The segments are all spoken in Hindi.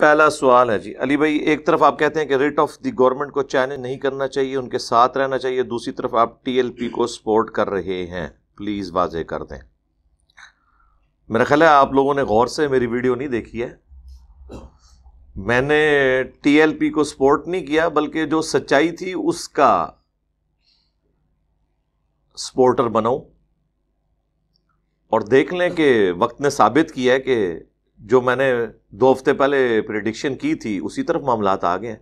पहला सवाल है जी अली भाई एक तरफ आप कहते हैं कि रेट ऑफ द गवर्नमेंट को चैलेंज नहीं करना चाहिए उनके साथ रहना चाहिए दूसरी तरफ आप टीएलपी को सपोर्ट कर रहे हैं प्लीज़ वाजे कर दें मेरा ख्याल है आप लोगों ने गौर से मेरी वीडियो नहीं देखी है मैंने टीएलपी को सपोर्ट नहीं किया बल्कि जो सच्चाई थी उसका सपोर्टर बनाऊ और देख लें कि वक्त ने साबित किया है कि जो मैंने दो हफ्ते पहले प्रिडिक्शन की थी उसी तरफ मामला आ गए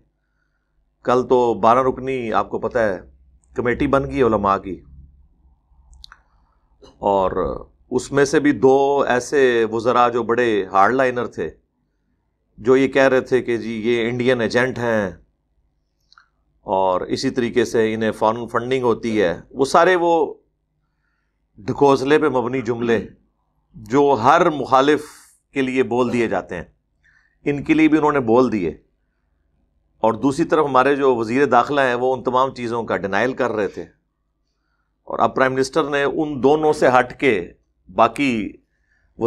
कल तो बारह रुकनी आपको पता है कमेटी बन गई ओलमा की और उसमें से भी दो ऐसे वज़रा जो बड़े हार्ड लाइनर थे जो ये कह रहे थे कि जी ये इंडियन एजेंट हैं और इसी तरीके से इन्हें फॉरन फंडिंग होती है वो सारे वो ढकोसले पे मबनी जुमले जो हर मुखालिफ के लिए बोल दिए जाते हैं इनके लिए भी उन्होंने बोल दिए और दूसरी तरफ हमारे जो वजीर दाखिला हैं वो उन तमाम चीज़ों का डिनाइल कर रहे थे और अब प्राइम मिनिस्टर ने उन दोनों से हट के बाकी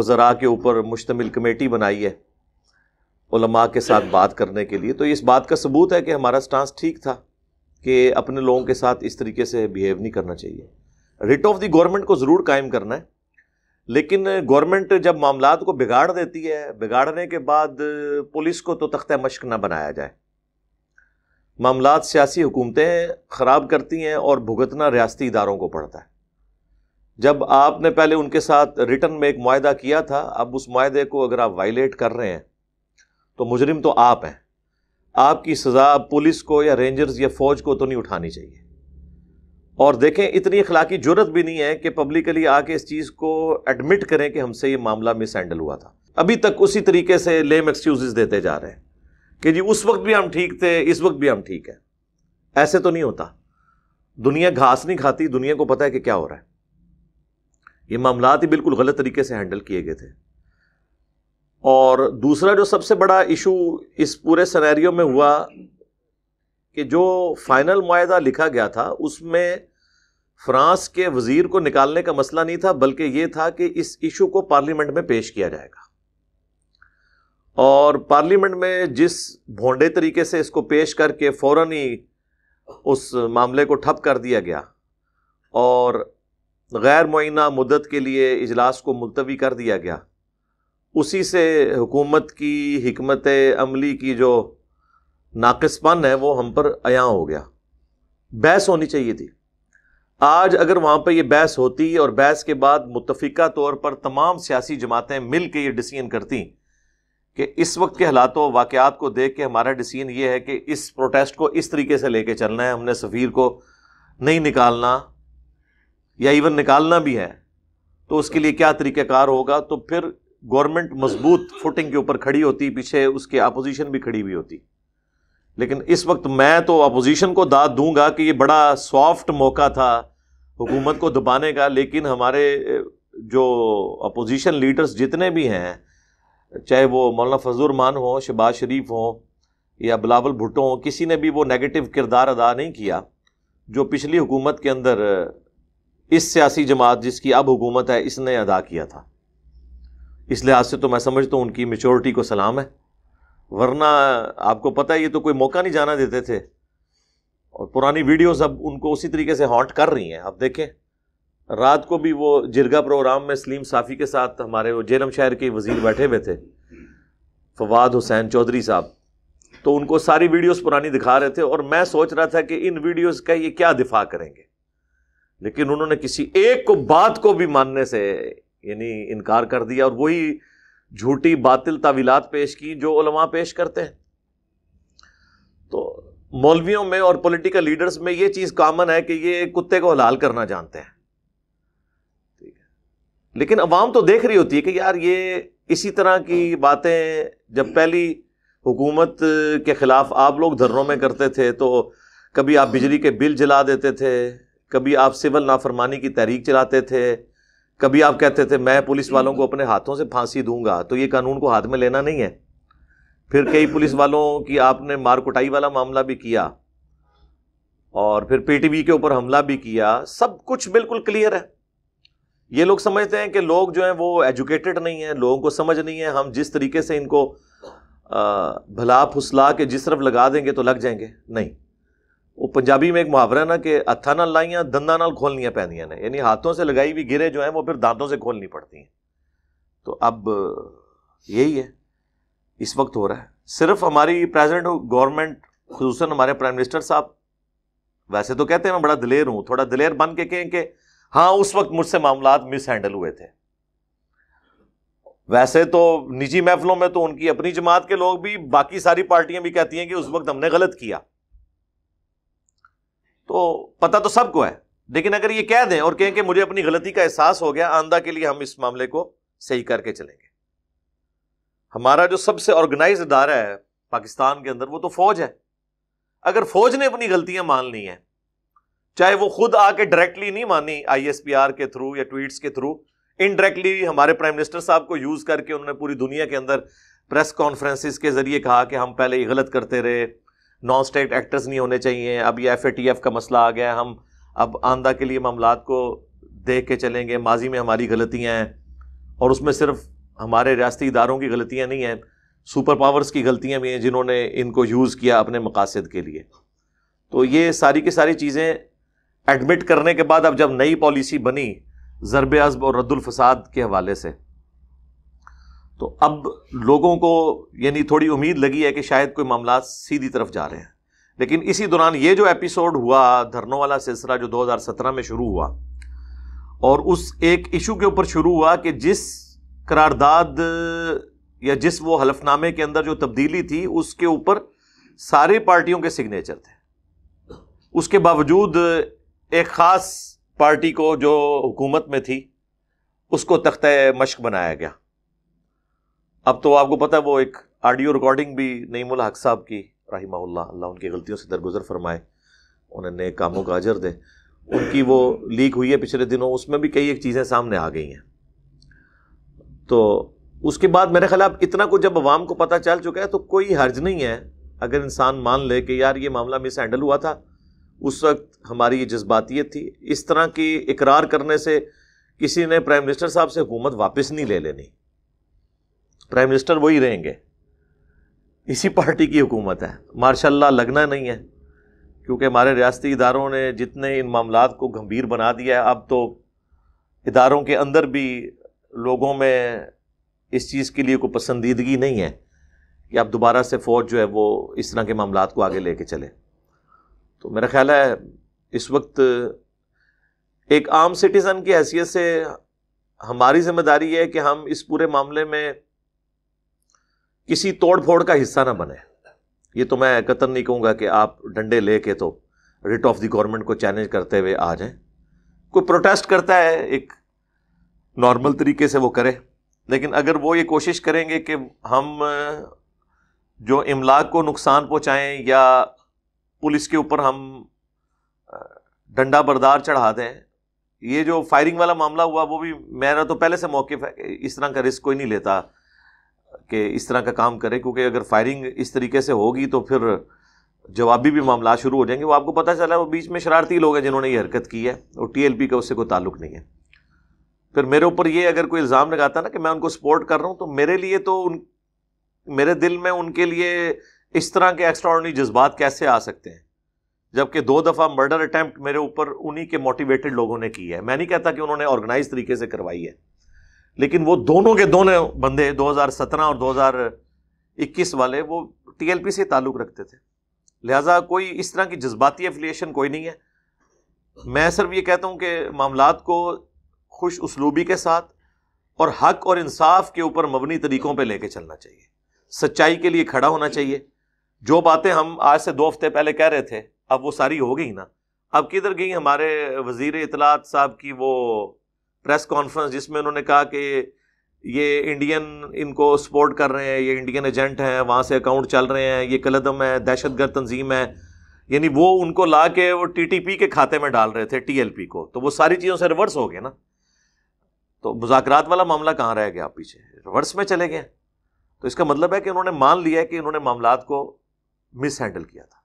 वज़रा के ऊपर मुश्तमिल कमेटी बनाई है उलमा के साथ बात करने के लिए तो इस बात का सबूत है कि हमारा स्टांस ठीक था कि अपने लोगों के साथ इस तरीके से बिहेव नहीं करना चाहिए रिट ऑफ द गवर्नमेंट को ज़रूर कायम करना है लेकिन गवर्नमेंट जब मामला को बिगाड़ देती है बिगाड़ने के बाद पुलिस को तो तख्त मश्क ना बनाया जाए मामला सियासी हुकूमतें ख़राब करती हैं और भुगतना रियाती इदारों को पड़ता है जब आपने पहले उनके साथ रिटर्न में एक माहा किया था अब उस माहे को अगर आप वायलेट कर रहे हैं तो मुजरिम तो आप हैं आपकी सज़ा पुलिस को या रेंजर्स या फ़ौज को तो नहीं उठानी चाहिए और देखें इतनी इखलाकी जरूरत भी नहीं है कि पब्लिकली आके इस चीज़ को एडमिट करें कि हमसे ये मामला मिस हैंडल हुआ था अभी तक उसी तरीके से लेम एक्सक्यूज देते जा रहे हैं कि जी उस वक्त भी हम ठीक थे इस वक्त भी हम ठीक है ऐसे तो नहीं होता दुनिया घास नहीं खाती दुनिया को पता है कि क्या हो रहा है ये मामला ही बिल्कुल गलत तरीके से हैंडल किए गए थे और दूसरा जो सबसे बड़ा इशू इस पूरे सनेरियो में हुआ कि जो फाइनल मुआदा लिखा गया था उसमें फ्रांस के वजीर को निकालने का मसला नहीं था बल्कि यह था कि इस इशू को पार्लियामेंट में पेश किया जाएगा और पार्लियामेंट में जिस भोंडे तरीके से इसको पेश करके फौरन ही उस मामले को ठप कर दिया गया और गैर मुइना मुद्दत के लिए इजलास को मुलतवी कर दिया गया उसी से हुकूमत की हमत अमली की जो नाकसपन है वो हम पर अया हो गया बहस होनी चाहिए थी आज अगर वहाँ पर यह बहस होती और बहस के बाद मुतफ़ा तौर पर तमाम सियासी जमातें मिल के ये डिसीजन करती कि इस वक्त के हालातों वाक़ात को देख के हमारा डिसीजन ये है कि इस प्रोटेस्ट को इस तरीके से लेके चलना है हमने सफ़ीर को नहीं निकालना या इवन निकालना भी है तो उसके लिए क्या तरीक़ाकार होगा तो फिर गवर्नमेंट मजबूत फुटिंग के ऊपर खड़ी होती पीछे उसके अपोजिशन भी खड़ी हुई होती लेकिन इस वक्त मैं तो अपोजिशन को दाद दूंगा कि ये बड़ा सॉफ्ट मौका था हुकूमत को दबाने का लेकिन हमारे जो अपोजिशन लीडर्स जितने भी हैं चाहे वो मौलाना फजलरमान हों शहबाज शरीफ हों या बिलावल भुट्टो हों किसी ने भी वो नेगेटिव किरदार अदा नहीं किया जो पिछली हुकूमत के अंदर इस सियासी जमात जिसकी अब हुकूमत है इसने अदा किया था इस लिहाज से तो मैं समझता हूँ उनकी मेचोरिटी को सलाम है वरना आपको पता है ये तो कोई मौका नहीं जाना देते थे और पुरानी वीडियोस अब उनको उसी तरीके से हॉन्ट कर रही हैं अब देखें रात को भी वो जिरगा प्रोग्राम में सलीम साफ़ी के साथ हमारे वो जेलम शहर के वजीर बैठे हुए थे फवाद हुसैन चौधरी साहब तो उनको सारी वीडियोस पुरानी दिखा रहे थे और मैं सोच रहा था कि इन वीडियोस का ये क्या दिफा करेंगे लेकिन उन्होंने किसी एक को बात को भी मानने से यानी इनकार कर दिया और वही झूठी बातिल तावीलात पेश की जो उलमा पेश करते हैं तो मौलवियों में और पॉलिटिकल लीडर्स में ये चीज कॉमन है कि ये कुत्ते को हलाल करना जानते हैं ठीक है लेकिन अवाम तो देख रही होती है कि यार ये इसी तरह की बातें जब पहली हुकूमत के खिलाफ आप लोग धरनों में करते थे तो कभी आप बिजली के बिल जला देते थे कभी आप सिविल नाफरमानी की तहरीक चलाते थे कभी आप कहते थे मैं पुलिस वालों को अपने हाथों से फांसी दूंगा तो ये कानून को हाथ में लेना नहीं है फिर कई पुलिस वालों की आपने मार कुटाई वाला मामला भी किया और फिर पीटीबी के ऊपर हमला भी किया सब कुछ बिल्कुल क्लियर है ये लोग समझते हैं कि लोग जो हैं वो एजुकेटेड नहीं है लोगों को समझ नहीं है हम जिस तरीके से इनको भला फुसला के जिस तरफ लगा देंगे तो लग जाएंगे नहीं वो पंजाबी में एक मुहावरा ना कि हथा नाल लाइया दंदा नाल खोलनिया पैदियाँ ने यानी हाथों से लगाई हुई गिरे जो हैं वो फिर दांतों से खोलनी पड़ती हैं तो अब यही है इस वक्त हो रहा है सिर्फ हमारी प्रेजेंट गवर्नमेंट खूस हमारे प्राइम मिनिस्टर साहब वैसे तो कहते हैं मैं बड़ा दिलेर हूं थोड़ा दिलेर बन के कहें कि हाँ उस वक्त मुझसे मामला मिस हैंडल हुए थे वैसे तो निजी महफलों में तो उनकी अपनी जमात के लोग भी बाकी सारी पार्टियां भी कहती हैं कि उस वक्त हमने गलत किया तो पता तो सबको है लेकिन अगर ये कह दें और कहें कि मुझे अपनी गलती का एहसास हो गया आंदा के लिए हम इस मामले को सही करके चलेंगे हमारा जो सबसे ऑर्गेनाइज इदारा है पाकिस्तान के अंदर वो तो फौज है अगर फौज ने अपनी गलतियां मान ली हैं चाहे वो खुद आके डायरेक्टली नहीं मानी आईएसपीआर के थ्रू या ट्वीट्स के थ्रू इनडायरेक्टली हमारे प्राइम मिनिस्टर साहब को यूज करके उन्होंने पूरी दुनिया के अंदर प्रेस कॉन्फ्रेंसिस के जरिए कहा कि हम पहले ये गलत करते रहे नॉन स्टेट एक्टर्स नहीं होने चाहिए अब ये एफ का मसला आ गया हम अब आंदा के लिए मामला को देख के चलेंगे माजी में हमारी गलतियाँ हैं और उसमें सिर्फ हमारे रियाती इदारों की गलतियाँ नहीं हैं सुपर पावर्स की गलतियाँ भी हैं जिन्होंने इनको यूज़ किया अपने मकासद के लिए तो ये सारी की सारी चीज़ें एडमिट करने के बाद अब जब नई पॉलिसी बनी ज़रब अजब और रद्दुलफसाद के हवाले से तो अब लोगों को यानी थोड़ी उम्मीद लगी है कि शायद कोई मामला सीधी तरफ जा रहे हैं लेकिन इसी दौरान ये जो एपिसोड हुआ धरनों वाला सिलसिला जो 2017 में शुरू हुआ और उस एक इशू के ऊपर शुरू हुआ कि जिस करारदाद या जिस वो हलफनामे के अंदर जो तब्दीली थी उसके ऊपर सारी पार्टियों के सिग्नेचर थे उसके बावजूद एक ख़ास पार्टी को जो हुकूमत में थी उसको तख्त मश्क बनाया गया अब तो आपको पता है वो एक आडियो रिकॉर्डिंग भी नईमुल हक साहब की रही अल्लाह उनकी गलतियों से दरगुजर फरमाए उन्हें नए कामों का अजर दे उनकी वो लीक हुई है पिछले दिनों उसमें भी कई एक चीज़ें सामने आ गई हैं तो उसके बाद मेरे ख्याल इतना कुछ जब अवाम को पता चल चुका है तो कोई हर्ज नहीं है अगर इंसान मान ले कि यार ये मामला मिस हैंडल हुआ था उस वक्त हमारी ये जज्बातीत थी इस तरह की इकरार करने से किसी ने प्राइम मिनिस्टर साहब से हुकूमत वापस नहीं ले लेनी प्राइम मिनिस्टर वही रहेंगे इसी पार्टी की हुकूमत है माशाला लगना नहीं है क्योंकि हमारे रियाती इदारों ने जितने इन मामला को गंभीर बना दिया है अब तो इदारों के अंदर भी लोगों में इस चीज़ के लिए कोई पसंदीदगी नहीं है कि आप दोबारा से फ़ौज जो है वो इस तरह के मामला को आगे लेके चले तो मेरा ख्याल है इस वक्त एक आम सिटीज़न की हैसियत से हमारी जिम्मेदारी है कि हम इस पूरे मामले में किसी तोड़ फोड़ का हिस्सा ना बने ये तो मैं कतन नहीं कहूँगा कि आप डंडे लेके तो रिट ऑफ द गवर्नमेंट को चैलेंज करते हुए आ जाए कोई प्रोटेस्ट करता है एक नॉर्मल तरीके से वो करें लेकिन अगर वो ये कोशिश करेंगे कि हम जो इमलाक को नुकसान पहुंचाएं या पुलिस के ऊपर हम डंडा बरदार चढ़ा दें ये जो फायरिंग वाला मामला हुआ वो भी मेरा तो पहले से मौकफ है इस तरह का रिस्क कोई नहीं लेता कि इस तरह का काम करे क्योंकि अगर फायरिंग इस तरीके से होगी तो फिर जवाबी भी मामला शुरू हो जाएंगे वो आपको पता चला वो बीच में शरारती लोग हैं जिन्होंने ये हरकत की है और टीएलपी का उससे कोई ताल्लुक नहीं है फिर मेरे ऊपर ये अगर कोई इल्ज़ाम लगाता ना कि मैं उनको सपोर्ट कर रहा हूँ तो मेरे लिए तो उन मेरे दिल में उनके लिए इस तरह के एक्स्ट्रॉर्डनरी जज्बात कैसे आ सकते हैं जबकि दो दफ़ा मर्डर अटैम्प्ट मेरे ऊपर उन्हीं के मोटिवेटेड लोगों ने की है मैं नहीं कहता कि उन्होंने ऑर्गेनाइज तरीके से करवाई है लेकिन वो दोनों के दोनों बंदे दो हजार सत्रह और दो हजार इक्कीस वाले वो टी एल पी से ताल्लुक़ रखते थे लिहाजा कोई इस तरह की जज्बाती एफिलिएशन कोई नहीं है मैं सिर्फ ये कहता हूँ कि मामला को खुश उसलूबी के साथ और हक और इंसाफ के ऊपर मबनी तरीकों पर लेके चलना चाहिए सच्चाई के लिए खड़ा होना चाहिए जो बातें हम आज से दो हफ्ते पहले कह रहे थे अब वो सारी हो गई ना अब किधर गई हमारे वजीर इतलात साहब की वो प्रेस कॉन्फ्रेंस जिसमें उन्होंने कहा कि ये इंडियन इनको सपोर्ट कर रहे हैं ये इंडियन एजेंट हैं वहाँ से अकाउंट चल रहे हैं ये कलदम है दहशत गर्द तंजीम है यानी वो उनको ला के वो टी टी पी के खाते में डाल रहे थे टी एल पी को तो वो सारी चीज़ों से रिवर्स हो गए ना तो मुजाकरात वाला मामला कहां रह गया पीछे रिवर्स में चले गए तो इसका मतलब है कि उन्होंने मान लिया कि उन्होंने मामला को मिस हैंडल किया था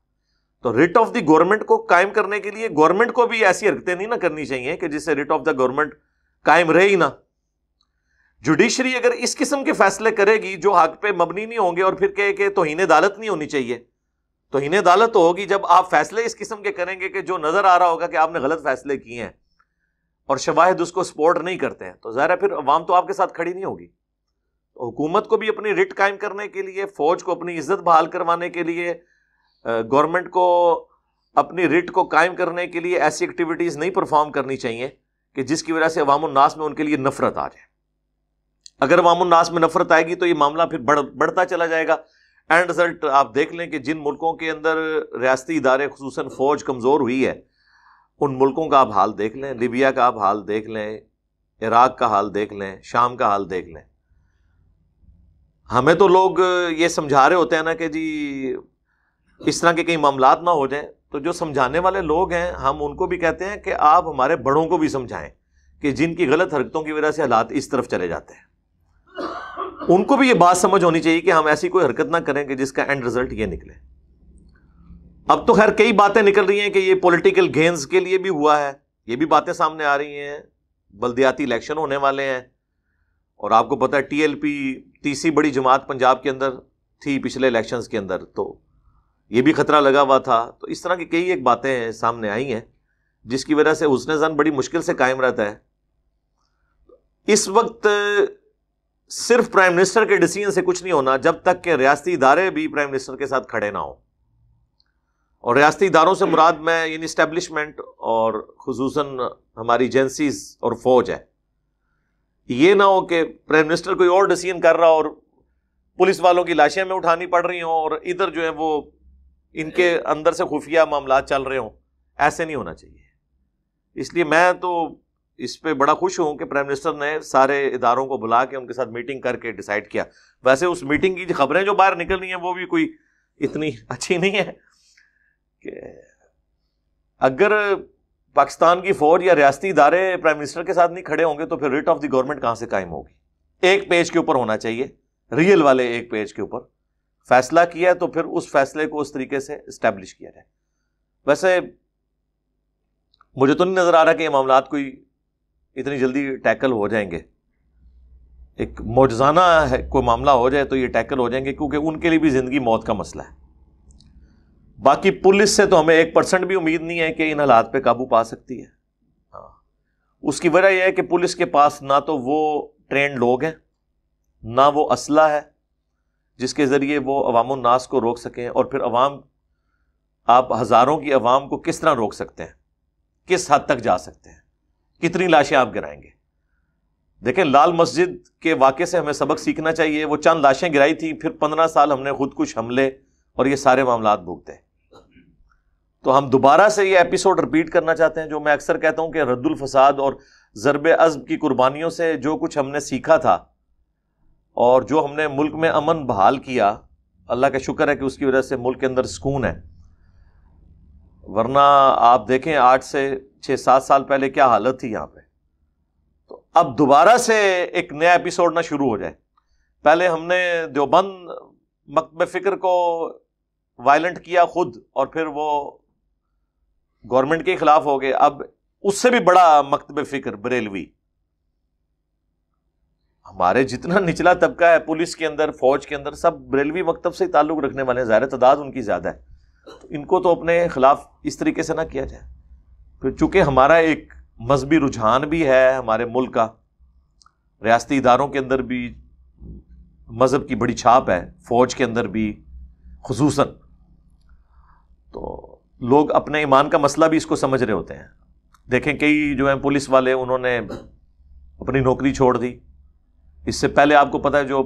तो रिट ऑफ द गवर्नमेंट को कायम करने के लिए गवर्नमेंट को भी ऐसी हरकतें नहीं ना करनी चाहिए कि जिससे रिट ऑफ द गवर्नमेंट कायम रहे ही ना जुडिशरी अगर इस किस्म के फैसले करेगी जो हक पे मबनी नहीं होंगे और फिर कहे कि तोहन अदालत नहीं होनी चाहिए तो तोहन अदालत तो होगी जब आप फैसले इस किस्म के करेंगे कि जो नजर आ रहा होगा कि आपने गलत फैसले किए हैं और शवाहद उसको सपोर्ट नहीं करते हैं तो ज़ाहिर फिर अवाम तो आपके साथ खड़ी नहीं होगी तो हुकूमत को भी अपनी रिट कायम करने के लिए फ़ौज को अपनी इज्जत बहाल करवाने के लिए गवर्नमेंट को अपनी रिट को कायम करने के लिए ऐसी एक्टिविटीज़ नहीं परफॉर्म करनी चाहिए कि जिसकी वजह से अवामनास में उनके लिए नफरत आ जाए अगर अवामनास में नफरत आएगी तो ये मामला फिर बढ़ बढ़ता चला जाएगा एंड रिजल्ट आप देख लें कि जिन मुल्कों के अंदर रियाती इदारे खसूस फ़ौज कमज़ोर हुई है उन मुल्कों का आप हाल देख लें लिबिया का आप हाल देख लें इराक का हाल देख लें शाम का हाल देख लें हमें तो लोग ये समझा रहे होते हैं ना कि जी इस तरह के कई मामला ना हो जाए तो जो समझाने वाले लोग हैं हम उनको भी कहते हैं कि आप हमारे बड़ों को भी समझाएं कि जिनकी गलत हरकतों की वजह से हालात इस तरफ चले जाते हैं उनको भी ये बात समझ होनी चाहिए कि हम ऐसी कोई हरकत ना करें कि जिसका एंड रिजल्ट ये निकले अब तो खैर कई बातें निकल रही हैं कि ये पॉलिटिकल गेंस के लिए भी हुआ है ये भी बातें सामने आ रही हैं बल्दियाती इलेक्शन होने वाले हैं और आपको पता है टीएलपी तीसरी बड़ी जमात पंजाब के अंदर थी पिछले इलेक्शन के अंदर तो ये भी खतरा लगा हुआ था तो इस तरह की कई एक बातें सामने आई हैं जिसकी वजह से उसने जान बड़ी मुश्किल से कायम रहता है इस वक्त सिर्फ प्राइम मिनिस्टर के डिसीजन से कुछ नहीं होना जब तक के रियासती इदारे भी प्राइम मिनिस्टर के साथ खड़े ना हों और रियाती इदारों से मुराद में यानी इस्टेबलिशमेंट और खसूस हमारी एजेंसीज और फौज है ये ना हो कि प्राइम मिनिस्टर कोई और डिसीजन कर रहा और पुलिस वालों की लाशें में उठानी पड़ रही हों और इधर जो है वो इनके अंदर से खुफिया मामला चल रहे हों ऐसे नहीं होना चाहिए इसलिए मैं तो इस पर बड़ा खुश हूँ कि प्राइम मिनिस्टर ने सारे इदारों को बुला के उनके साथ मीटिंग करके डिसाइड किया वैसे उस मीटिंग की खबरें जो बाहर निकल रही हैं वो भी कोई इतनी अच्छी नहीं है कि अगर पाकिस्तान की फौज या रियाती इदारे प्राइम मिनिस्टर के साथ नहीं खड़े होंगे तो फिर रिट ऑफ द गवर्नमेंट कहां से कायम होगी एक पेज के ऊपर होना चाहिए रियल वाले एक पेज के ऊपर फैसला किया तो फिर उस फैसले को उस तरीके से स्टैब्लिश किया जाए वैसे मुझे तो नहीं नज़र आ रहा कि ये मामला कोई इतनी जल्दी टैकल हो जाएंगे एक मौजाना है कोई मामला हो जाए तो ये टैकल हो जाएंगे क्योंकि उनके लिए भी ज़िंदगी मौत का मसला है बाकी पुलिस से तो हमें एक परसेंट भी उम्मीद नहीं है कि इन हालात पे काबू पा सकती है हाँ उसकी वजह यह है कि पुलिस के पास ना तो वो ट्रेंड लोग हैं ना वो असला है जिसके ज़रिए वो अवाम नास को रोक सकें और फिर अवाम आप हज़ारों की अवाम को किस तरह रोक सकते हैं किस हद तक जा सकते हैं कितनी लाशें आप गिराएंगे देखें लाल मस्जिद के वाक्य से हमें सबक सीखना चाहिए वो चंद लाशें गिराई थी फिर पंद्रह साल हमने खुदकुश हमले और ये सारे मामला भुगते तो हम दोबारा से ये एपिसोड रिपीट करना चाहते हैं जो मैं अक्सर कहता हूँ कि रद्दुल फसाद और ज़रब अज़ब की कुर्बानियों से जो कुछ हमने सीखा था और जो हमने मुल्क में अमन बहाल किया अल्लाह का शुक्र है कि उसकी वजह से मुल्क के अंदर सुकून है वरना आप देखें आठ से छः सात साल पहले क्या हालत थी यहाँ पे तो अब दोबारा से एक नया एपिसोड ना शुरू हो जाए पहले हमने देवबंद मकब फ़िक्र को वायलेंट किया खुद और फिर वो गवर्नमेंट के खिलाफ हो गए अब उससे भी बड़ा मकतब फिक्र बरेलवी हमारे जितना निचला तबका है पुलिस के अंदर फौज के अंदर सब बरेलवी मकतब से ताल्लुक रखने वाले हैं ज़ाहिर तादाद उनकी ज़्यादा है तो इनको तो अपने खिलाफ इस तरीके से ना किया जाए फिर चूंकि हमारा एक मजहबी रुझान भी है हमारे मुल्क का रियाती इदारों के अंदर भी मज़हब की बड़ी छाप है फ़ौज के अंदर भी खसूस तो लोग अपने ईमान का मसला भी इसको समझ रहे होते हैं देखें कई जो है पुलिस वाले उन्होंने अपनी नौकरी छोड़ दी इससे पहले आपको पता है जो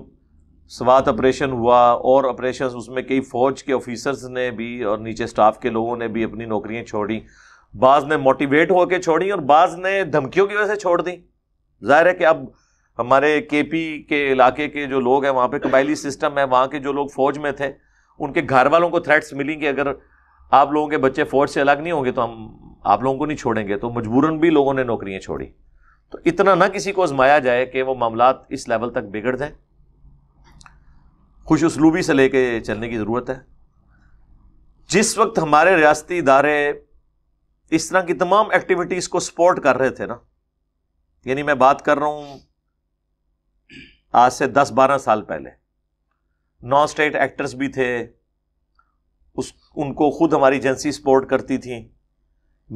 स्वात ऑपरेशन हुआ और ऑपरेशन उसमें कई फ़ौज के ऑफिसर्स ने भी और नीचे स्टाफ के लोगों ने भी अपनी नौकरियां छोड़ी बाज़ ने मोटिवेट होकर छोड़ी और बाज़ ने धमकियों की वजह से छोड़ दी जाहिर है कि अब हमारे केपी के इलाके के जो लोग हैं वहाँ पे कबायली सिस्टम है वहाँ के जो लोग फ़ौज में थे उनके घर वालों को थ्रेट्स मिली कि अगर आप लोगों के बच्चे फौज से अलग नहीं होंगे तो हम आप लोगों को नहीं छोड़ेंगे तो मजबूरन भी लोगों ने नौकरियां छोड़ी तो इतना ना किसी को आजमाया जाए कि वो मामला इस लेवल तक बिगड़ जाए खुश उसलूबी से लेके चलने की ज़रूरत है जिस वक्त हमारे रियाती इदारे इस तरह की तमाम एक्टिविटीज़ को सपोर्ट कर रहे थे ना यानी मैं बात कर रहा हूँ आज से 10-12 साल पहले नॉन स्टेट एक्टर्स भी थे उस उनको खुद हमारी एजेंसी सपोर्ट करती थी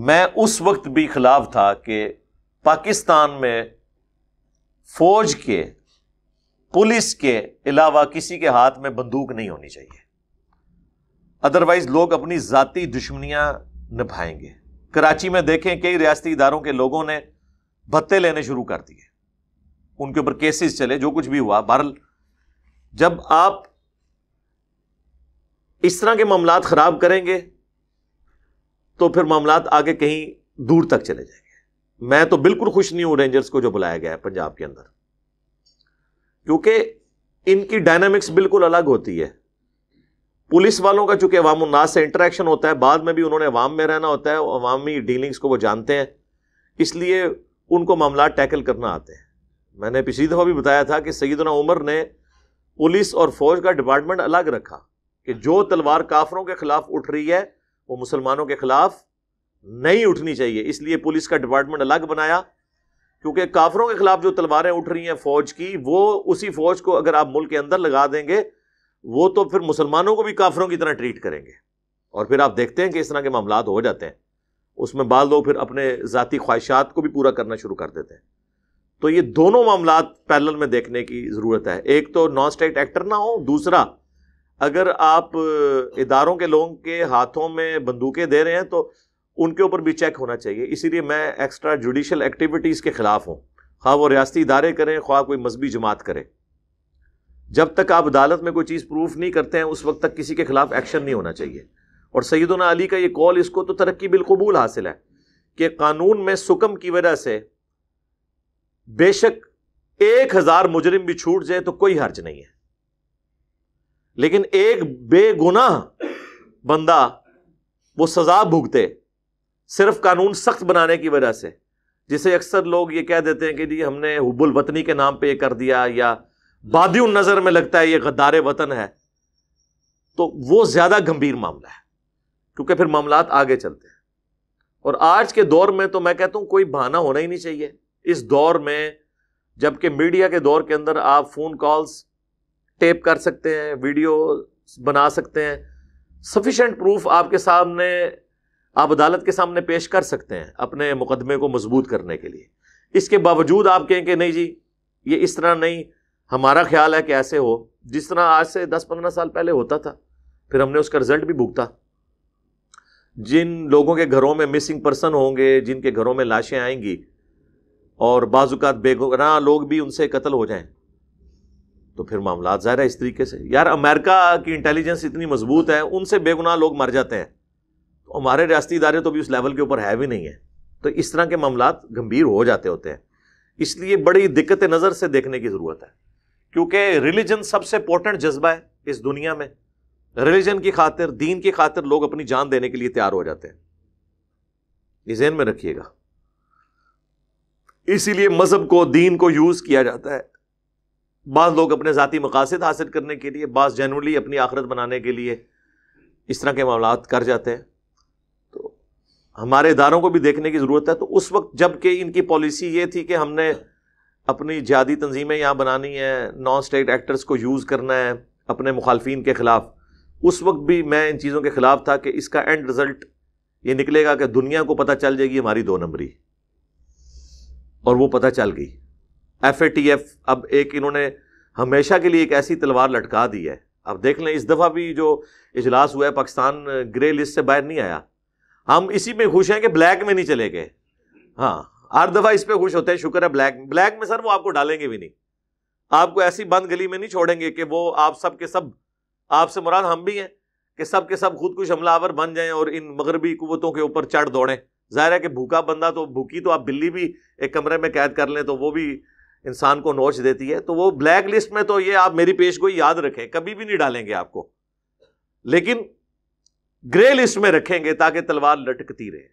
मैं उस वक्त भी खिलाफ था कि पाकिस्तान में फौज के पुलिस के अलावा किसी के हाथ में बंदूक नहीं होनी चाहिए अदरवाइज लोग अपनी जाति दुश्मनियां निभाएंगे कराची में देखें कई रियाती इदारों के लोगों ने भत्ते लेने शुरू कर दिए उनके ऊपर केसेस चले जो कुछ भी हुआ बहरल जब आप इस तरह के मामला ख़राब करेंगे तो फिर मामला आगे कहीं दूर तक चले जाएंगे मैं तो बिल्कुल खुश नहीं हूं रेंजर्स को जो बुलाया गया है पंजाब के अंदर क्योंकि इनकी डायनामिक्स बिल्कुल अलग होती है पुलिस वालों का चूंकि अवाम उन्नास से इंटरेक्शन होता है बाद में भी उन्होंने अवाम में रहना होता है अवामी डीलिंग्स को वो जानते हैं इसलिए उनको मामला टैकल करना आते हैं मैंने पिछली दफ़ा भी बताया था कि सईदना उमर ने पुलिस और फौज का डिपार्टमेंट अलग रखा कि जो तलवार काफरों के खिलाफ उठ रही है वो मुसलमानों के खिलाफ नहीं उठनी चाहिए इसलिए पुलिस का डिपार्टमेंट अलग बनाया क्योंकि काफरों के खिलाफ जो तलवारें उठ रही हैं फौज की वो उसी फौज को अगर आप मुल्क के अंदर लगा देंगे वो तो फिर मुसलमानों को भी काफरों की तरह ट्रीट करेंगे और फिर आप देखते हैं कि इस तरह के मामला हो जाते हैं उसमें बाद लोग फिर अपने ज़ाती ख्वाहिशात को भी पूरा करना शुरू कर देते हैं तो ये दोनों मामला पैरल में देखने की ज़रूरत है एक तो नॉन स्टेट एक्टर ना हो दूसरा अगर आप इदारों के लोगों के हाथों में बंदूकें दे रहे हैं तो उनके ऊपर भी चेक होना चाहिए इसीलिए मैं एक्स्ट्रा जुडिशल एक्टिविटीज़ के ख़िलाफ़ हूं हाँ वो रियाती इदारे करें ख्वा कोई मजहबी जमात करे जब तक आप अदालत में कोई चीज़ प्रूफ नहीं करते हैं उस वक्त तक किसी के खिलाफ एक्शन नहीं होना चाहिए और सईदना अली का ये कॉल इसको तो तरक्की बिलकबूल हासिल है कि कानून में सुकम की वजह से बेशक एक हज़ार मुजरिम भी छूट जाए तो कोई हर्ज नहीं है लेकिन एक बेगुनाह बंदा वो सजा भुगते सिर्फ कानून सख्त बनाने की वजह से जिसे अक्सर लोग ये कह देते हैं कि जी हमने हुबुल वतनी के नाम पे ये कर दिया या बाद नज़र में लगता है ये गद्दार वतन है तो वो ज़्यादा गंभीर मामला है क्योंकि फिर मामला आगे चलते हैं और आज के दौर में तो मैं कहता हूं कोई बहाना होना ही नहीं चाहिए इस दौर में जबकि मीडिया के दौर के अंदर आप फ़ोन कॉल्स टेप कर सकते हैं वीडियो बना सकते हैं सफिशेंट प्रूफ आपके सामने आप अदालत के सामने पेश कर सकते हैं अपने मुकदमे को मजबूत करने के लिए इसके बावजूद आप कहें कि नहीं जी ये इस तरह नहीं हमारा ख्याल है कि ऐसे हो जिस तरह आज से दस पंद्रह साल पहले होता था फिर हमने उसका रिजल्ट भी भुगता जिन लोगों के घरों में मिसिंग पर्सन होंगे जिनके घरों में लाशें आएंगी और बाजुकात बेगुनाह लोग भी उनसे कत्ल हो जाएं तो फिर मामला ज़ाहिर है इस तरीके से यार अमेरिका की इंटेलिजेंस इतनी मजबूत है उनसे बेगुनाह लोग मर जाते हैं तो हमारे रियाती इदारे तो भी उस लेवल के ऊपर है भी नहीं है तो इस तरह के मामला गंभीर हो जाते होते हैं इसलिए बड़ी दिक्कत नज़र से देखने की ज़रूरत है क्योंकि रिलीजन सबसे इंपॉर्टेंट जज्बा है इस दुनिया में रिलीजन की खातिर दीन की खातिर लोग अपनी जान देने के लिए तैयार हो जाते हैं ये जहन में रखिएगा इसीलिए मजहब को दीन को यूज किया जाता है बाज़ लोग अपने ज़ाती मकासद हासिल करने के लिए बाज़ जनरली अपनी आखरत बनाने के लिए इस तरह के मामला कर जाते हैं तो हमारे इदारों को भी देखने की ज़रूरत है तो उस वक्त जबकि इनकी पॉलिसी ये थी कि हमने अपनी ज़्यादी तंजीमें यहाँ बनानी हैं नॉन स्टेट एक्टर्स को यूज़ करना है अपने मुखालफी के ख़िलाफ़ उस वक्त भी मैं इन चीज़ों के ख़िलाफ़ था कि इसका एंड रिज़ल्ट ये निकलेगा कि दुनिया को पता चल जाएगी हमारी दो नंबरी और वो पता चल गई एफ ए टी एफ अब एक इन्होंने हमेशा के लिए एक ऐसी तलवार लटका दी है अब देख लें इस दफ़ा भी जो इजलास हुआ है पाकिस्तान ग्रे लिस्ट से बाहर नहीं आया हम इसी में खुश हैं कि ब्लैक में नहीं चले गए हाँ हर दफ़ा इस पर खुश होते हैं शुक्र है ब्लैक ब्लैक में सर वो आपको डालेंगे भी नहीं आपको ऐसी बंद गली में नहीं छोड़ेंगे कि वो आप सब के सब आपसे मुराद हम भी हैं कि सब के सब खुद कुछ हमलावर बन जाएं और इन मगरबी कुतों के ऊपर चढ़ दौड़ें जाहिर है कि भूखा बंदा तो भूखी तो आप बिल्ली भी एक कमरे में कैद कर लें तो वो भी इंसान को नोच देती है तो वो ब्लैक लिस्ट में तो ये आप मेरी पेश को याद रखें कभी भी नहीं डालेंगे आपको लेकिन ग्रे लिस्ट में रखेंगे ताकि तलवार लटकती रहे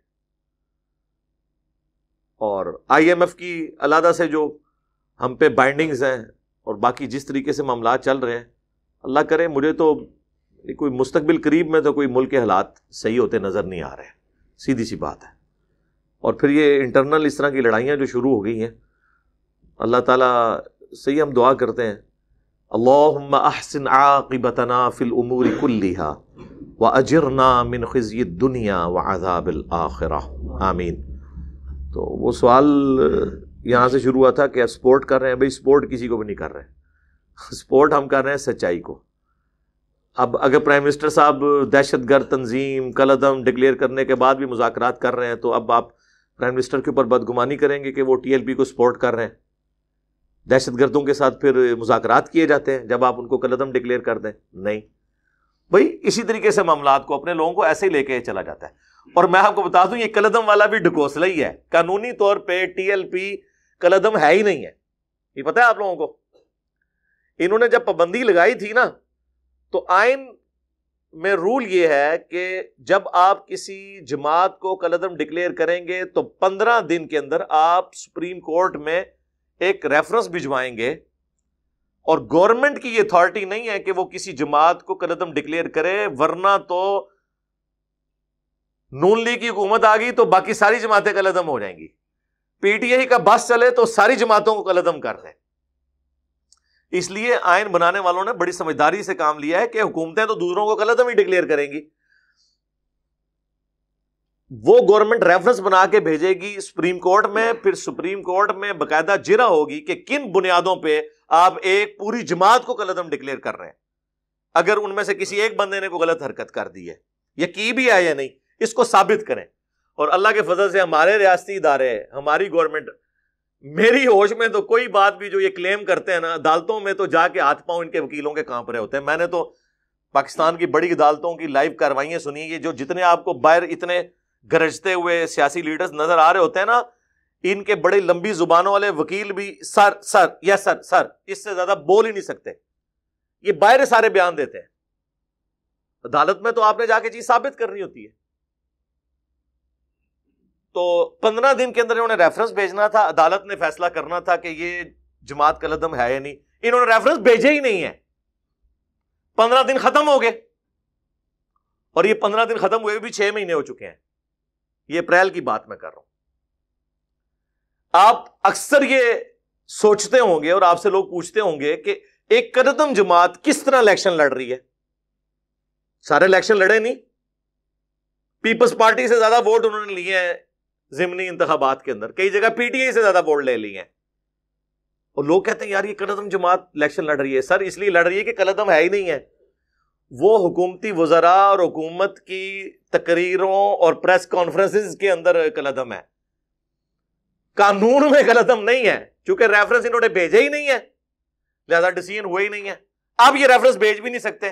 और आईएमएफ की अलादा से जो हम पे बाइंडिंग्स हैं और बाकी जिस तरीके से मामला चल रहे हैं अल्लाह करे मुझे तो कोई मुस्तबिल करीब में तो कोई मुल्क के हालात सही होते नज़र नहीं आ रहे सीधी सी बात है और फिर ये इंटरनल इस तरह की लड़ाइयाँ जो शुरू हो गई हैं अल्लाह ताला से ही हम दुआ करते हैं अल्लाम अहसिन आकिबतना फ़िल उमूर कुल्लिहा व अजरना मिन खजी दुनिया व अजाबिल आखिरा आमीन तो वो सवाल यहाँ से शुरू हुआ था कि सपोर्ट कर रहे हैं भाई सपोर्ट किसी को भी नहीं कर रहे हैं हम कर रहे हैं सच्चाई को अब अगर प्राइम मिनिस्टर साहब दहशत गर्द तंजीम अदम डिक्लेयर करने के बाद भी मुजाकरात कर रहे हैं तो अब आप प्राइम मिनिस्टर के ऊपर बदगुमानी करेंगे कि वो टी एल पी को सपोर्ट कर रहे हैं दहशत गर्दों के साथ फिर मुजाकर किए जाते हैं जब आप उनको कलदम डिक्लेयर कर दें नहीं भाई इसी तरीके से मामला को अपने लोगों को ऐसे ही लेके चला जाता है और मैं आपको बता दूं ये कलदम वाला भी ढकोसला ही है कानूनी तौर पे टीएलपी कलदम है ही नहीं है ये पता है आप लोगों को इन्होंने जब पाबंदी लगाई थी ना तो आइन में रूल ये है कि जब आप किसी जमात को कलदम डिक्लेयर करेंगे तो पंद्रह दिन के अंदर आप सुप्रीम कोर्ट में एक रेफरेंस भिजवाएंगे और गवर्नमेंट की ये अथॉरिटी नहीं है कि वो किसी जमात को कदम डिक्लेयर करे वरना तो नून लीग की हुकूमत आ गई तो बाकी सारी जमातें कलदम हो जाएंगी पीटीआई का बस चले तो सारी जमातों को कलदम कर रहे इसलिए आयन बनाने वालों ने बड़ी समझदारी से काम लिया है कि हुकूमतें तो दूसरों को कलदम ही डिक्लेयर करेंगी वो गवर्नमेंट रेफरेंस बना के भेजेगी सुप्रीम कोर्ट में फिर सुप्रीम कोर्ट में बकायदा जिरा होगी कि किन बुनियादों पे आप एक पूरी जमात को गलत हम डिक्लेयर कर रहे हैं अगर उनमें से किसी एक बंदे ने कोई गलत हरकत कर दी है या की भी है या नहीं इसको साबित करें और अल्लाह के फजल से हमारे रियाती इदारे हमारी गवर्नमेंट मेरी होश में तो कोई बात भी जो ये क्लेम करते हैं ना अदालतों में तो जाके हाथ पाओ इनके वकीलों के कांप रहे होते हैं मैंने तो पाकिस्तान की बड़ी अदालतों की लाइव कार्रवाइयाँ सुनी ये जो जितने आपको बाहर इतने गरजते हुए सियासी लीडर्स नजर आ रहे होते हैं ना इनके बड़े लंबी जुबानों वाले वकील भी सर सर या सर सर इससे ज्यादा बोल ही नहीं सकते ये बाहर सारे बयान देते हैं अदालत में तो आपने जाके चीज साबित करनी होती है तो पंद्रह दिन के अंदर इन्होंने रेफरेंस भेजना था अदालत ने फैसला करना था कि ये जमात कलदम है या नहीं इन्होंने रेफरेंस भेजे ही नहीं है पंद्रह दिन खत्म हो गए और ये पंद्रह दिन खत्म हुए भी छह महीने हो चुके हैं ये अप्रैल की बात मैं कर रहा हूं आप अक्सर ये सोचते होंगे और आपसे लोग पूछते होंगे कि एक कदम जमात किस तरह इलेक्शन लड़ रही है सारे इलेक्शन लड़े नहीं पीपल्स पार्टी से ज्यादा वोट उन्होंने लिए हैं जिमनी इंतबात के अंदर कई जगह पीटीआई से ज्यादा वोट ले लिए हैं और लोग कहते हैं यार ये कदम जमात इलेक्शन लड़ रही है सर इसलिए लड़ रही है कि कलदम है ही नहीं है वो हुकूमती वजरा और हुकूमत की तकरीरों और प्रेस कॉन्फ्रेंस के अंदर कलदम है कानून में कलदम नहीं है क्योंकि रेफरेंस इन्होंने भेजा ही नहीं है लिहाजा डिसीजन हुआ ही नहीं है अब ये रेफरेंस भेज भी नहीं सकते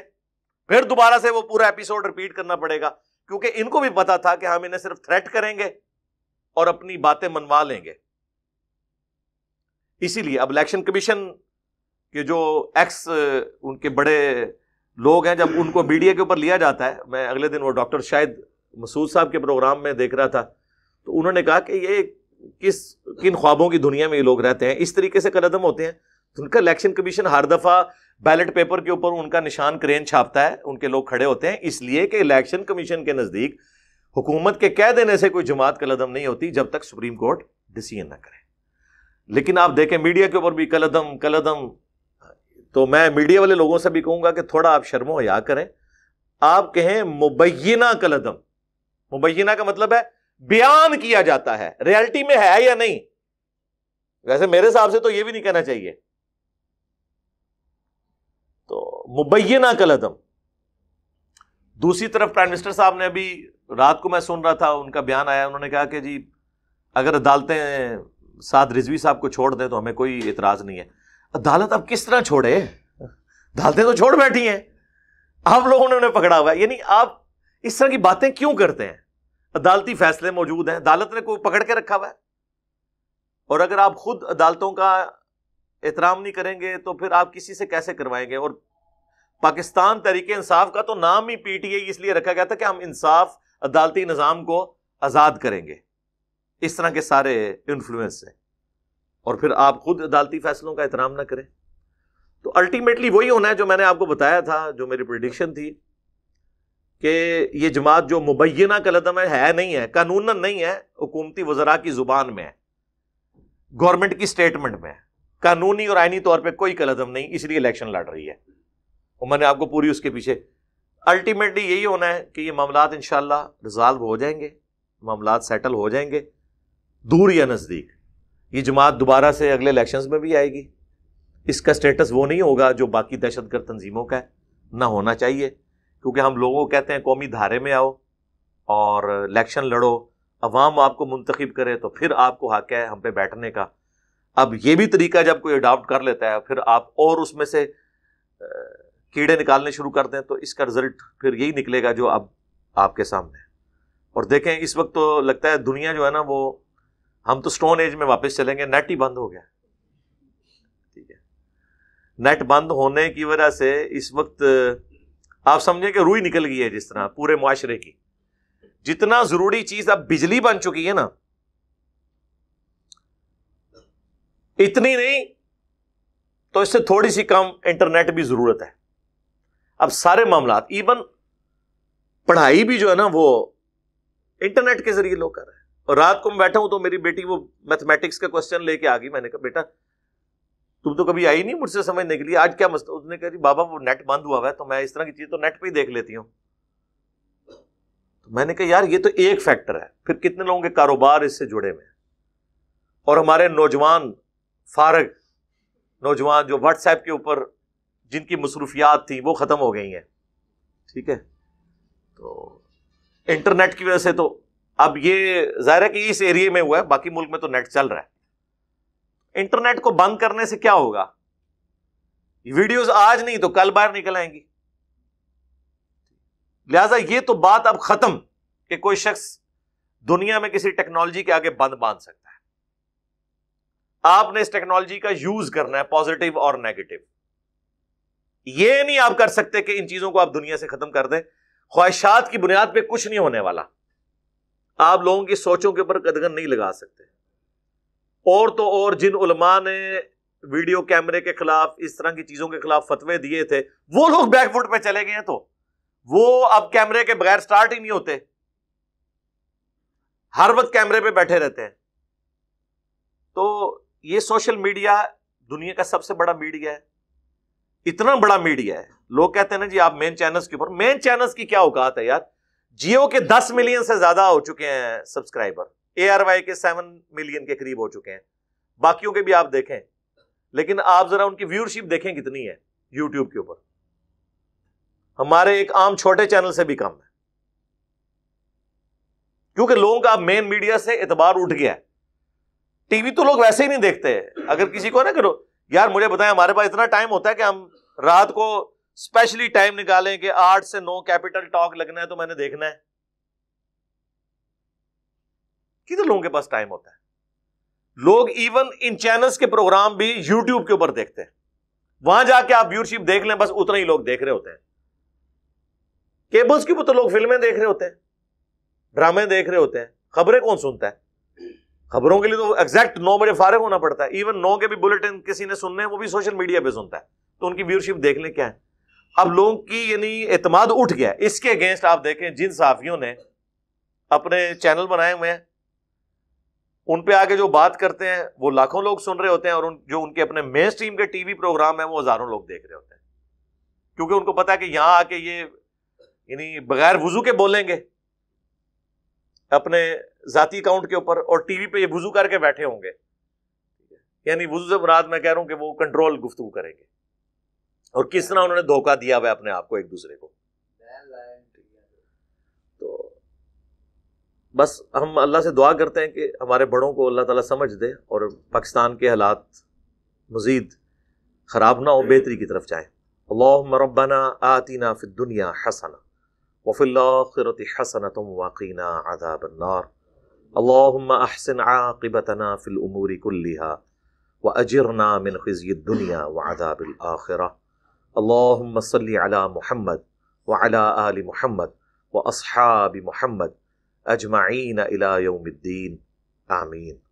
फिर दोबारा से वो पूरा एपिसोड रिपीट करना पड़ेगा क्योंकि इनको भी पता था कि हम इन्हें सिर्फ थ्रेट करेंगे और अपनी बातें मनवा लेंगे इसीलिए अब इलेक्शन कमीशन के जो एक्स उनके बड़े लोग हैं जब उनको मीडिया के ऊपर लिया जाता है मैं अगले दिन वो डॉक्टर शायद मसूद साहब के प्रोग्राम में देख रहा था तो उन्होंने कहा कि ये किस किन ख्वाबों की दुनिया में ये लोग रहते हैं इस तरीके से कदम होते हैं तो उनका इलेक्शन कमीशन हर दफ़ा बैलेट पेपर के ऊपर उनका निशान क्रेन छापता है उनके लोग खड़े होते हैं इसलिए कि इलेक्शन कमीशन के नज़दीक हुकूमत के कह देने से कोई जमात कलदम नहीं होती जब तक सुप्रीम कोर्ट डिसीजन ना करे लेकिन आप देखें मीडिया के ऊपर भी कलदम कलदम तो मैं मीडिया वाले लोगों से भी कहूंगा कि थोड़ा आप शर्मो या करें आप कहें मुबैना कलदम मुबैना का मतलब है बयान किया जाता है रियलिटी में है या नहीं वैसे मेरे हिसाब से तो यह भी नहीं कहना चाहिए तो मुबैना कलदम दूसरी तरफ प्राइम मिनिस्टर साहब ने अभी रात को मैं सुन रहा था उनका बयान आया उन्होंने कहा कि जी अगर अदालतें साथ रिजवी साहब को छोड़ दें तो हमें कोई इतराज नहीं है अदालत अब किस तरह छोड़े अदालतें तो छोड़ बैठी हैं आप लोगों ने उन्हें पकड़ा हुआ है यानी आप इस तरह की बातें क्यों करते हैं अदालती फैसले मौजूद हैं अदालत ने कोई पकड़ के रखा हुआ है और अगर आप खुद अदालतों का एहतराम नहीं करेंगे तो फिर आप किसी से कैसे करवाएंगे और पाकिस्तान तरीके इंसाफ का तो नाम ही पीटीए इसलिए रखा गया था कि हम इंसाफ अदालती निज़ाम को आज़ाद करेंगे इस तरह के सारे इन्फ्लुएंस हैं और फिर आप खुद अदालती फैसलों का एहतराम ना करें तो अल्टीमेटली वही होना है जो मैंने आपको बताया था जो मेरी प्रडिक्शन थी कि ये जमात जो मुबैना का लदम है, है नहीं है कानून नहीं है हुकूमती वजरा की जुबान में है गवर्नमेंट की स्टेटमेंट में है कानूनी और आइनी तौर पर कोई कलदम नहीं इसलिए इलेक्शन लड़ रही है और मैंने आपको पूरी उसके पीछे अल्टीमेटली यही होना है कि ये मामला इन रिजॉल्व हो जाएंगे मामला सेटल हो जाएंगे दूर या नज़दीक ये जमात दोबारा से अगले इलेक्शंस में भी आएगी इसका स्टेटस वो नहीं होगा जो बाकी दहशत गर्द तंजीमों का है ना होना चाहिए क्योंकि हम लोगों को कहते हैं कौमी धारे में आओ और इलेक्शन लड़ो अवाम आपको मुंतखब करे तो फिर आपको हक है हम पे बैठने का अब ये भी तरीका जब कोई अडाप्ट कर लेता है फिर आप और उसमें से कीड़े निकालने शुरू कर दें तो इसका रिजल्ट फिर यही निकलेगा जो अब आपके सामने और देखें इस वक्त तो लगता है दुनिया जो है ना वो हम तो स्टोन एज में वापस चलेंगे नेट ही बंद हो गया ठीक है नेट बंद होने की वजह से इस वक्त आप समझें कि रूई निकल गई है जिस तरह पूरे मुआशरे की जितना जरूरी चीज अब बिजली बन चुकी है ना इतनी नहीं तो इससे थोड़ी सी कम इंटरनेट भी जरूरत है अब सारे मामला इवन पढ़ाई भी जो है ना वो इंटरनेट के जरिए लोग कर रहे हैं और रात को मैं बैठा हूं तो मेरी बेटी वो मैथमेटिक्स का क्वेश्चन लेके आ गई मैंने कहा बेटा तुम तो कभी आई नहीं मुझसे समझने के लिए आज क्या मस्त उसने कहा जी बाबा वो नेट बंद हुआ है तो मैं इस तरह की चीज तो नेट पे ही देख लेती हूँ तो मैंने कहा यार ये तो एक फैक्टर है फिर कितने लोगों के कारोबार इससे जुड़े हुए और हमारे नौजवान फारग नौजवान जो व्हाट्सएप के ऊपर जिनकी मसरूफियात थी वो ख़त्म हो गई हैं ठीक है तो इंटरनेट की वजह से तो अब ये जाहिर है कि इस एरिया में हुआ है बाकी मुल्क में तो नेट चल रहा है इंटरनेट को बंद करने से क्या होगा वीडियोस आज नहीं तो कल बाहर निकल आएंगी लिहाजा ये तो बात अब खत्म कि कोई शख्स दुनिया में किसी टेक्नोलॉजी के आगे बंद बांध सकता है आपने इस टेक्नोलॉजी का यूज करना है पॉजिटिव और नेगेटिव ये नहीं आप कर सकते कि इन चीजों को आप दुनिया से खत्म कर दें ख्वाहिशात की बुनियाद पे कुछ नहीं होने वाला आप लोगों की सोचों के ऊपर कदगन नहीं लगा सकते और तो और जिन उलमा ने वीडियो कैमरे के खिलाफ इस तरह की चीजों के खिलाफ फतवे दिए थे वो लोग बैकफुट पे चले गए तो वो अब कैमरे के बगैर स्टार्ट ही नहीं होते हर वक्त कैमरे पे बैठे रहते हैं तो ये सोशल मीडिया दुनिया का सबसे बड़ा मीडिया है इतना बड़ा मीडिया है लोग कहते हैं ना जी आप मेन चैनल्स के ऊपर मेन चैनल्स की क्या औकात है यार जियो के 10 मिलियन से ज्यादा हो चुके हैं सब्सक्राइबर ए के 7 मिलियन के करीब हो चुके हैं बाकियों के भी आप देखें लेकिन आप जरा उनकी व्यूअरशिप देखें कितनी है यूट्यूब के ऊपर हमारे एक आम छोटे चैनल से भी कम है क्योंकि लोगों का मेन मीडिया से एतबार उठ गया है टीवी तो लोग वैसे ही नहीं देखते अगर किसी को ना करो यार मुझे बताएं हमारे पास इतना टाइम होता है कि हम रात को स्पेशली टाइम निकालें कि आठ से नौ कैपिटल टॉक लगना है तो मैंने देखना है कितने लोगों के पास टाइम होता है लोग इवन इन चैनल्स के प्रोग्राम भी यूट्यूब के ऊपर देखते हैं वहां जाके आप व्यूरशिप देख लें बस उतना ही लोग देख रहे होते हैं केबल्स के ऊपर तो लोग फिल्में देख रहे होते हैं ड्रामे देख रहे होते हैं खबरें कौन सुनता है खबरों के लिए तो एग्जैक्ट नौ बजे फारिग होना पड़ता है इवन नौ के भी बुलेटिन किसी ने सुनने हैं वो भी सोशल मीडिया पे सुनता है तो उनकी व्यूरशिप देख लें क्या है अब लोगों की यानी एतमाद उठ गया इसके अगेंस्ट आप देखें जिन साफियों ने अपने चैनल बनाए हुए हैं उन पे आके जो बात करते हैं वो लाखों लोग सुन रहे होते हैं और उन जो उनके अपने मेन स्ट्रीम के टीवी प्रोग्राम है वो हज़ारों लोग देख रहे होते हैं क्योंकि उनको पता है कि यहां आके ये यानी बगैर वजू के बोलेंगे अपने जाति अकाउंट के ऊपर और टीवी पे ये वजू करके बैठे होंगे यानी वजू से मुराद मैं कह रहा हूं कि वो कंट्रोल गुफ्तु करेंगे और किस तरह उन्होंने धोखा दिया हुआ अपने आप को एक दूसरे को तो बस हम अल्लाह से दुआ करते हैं कि हमारे बड़ों को अल्लाह ताला समझ दे और पाकिस्तान के हालात मज़ीद ख़राब ना हो बेहतरी की तरफ जाए अल्लाह मरबाना आतीना फिर दुनिया हसना وفي الآخرة तुम وقينا عذاب النار اللهم أحسن عاقبتنا في الأمور كلها وأجرنا من خزي दुनिया व الآخرة اللهم صل على محمد وعلى ال محمد واصحاب محمد اجمعين الى يوم الدين امين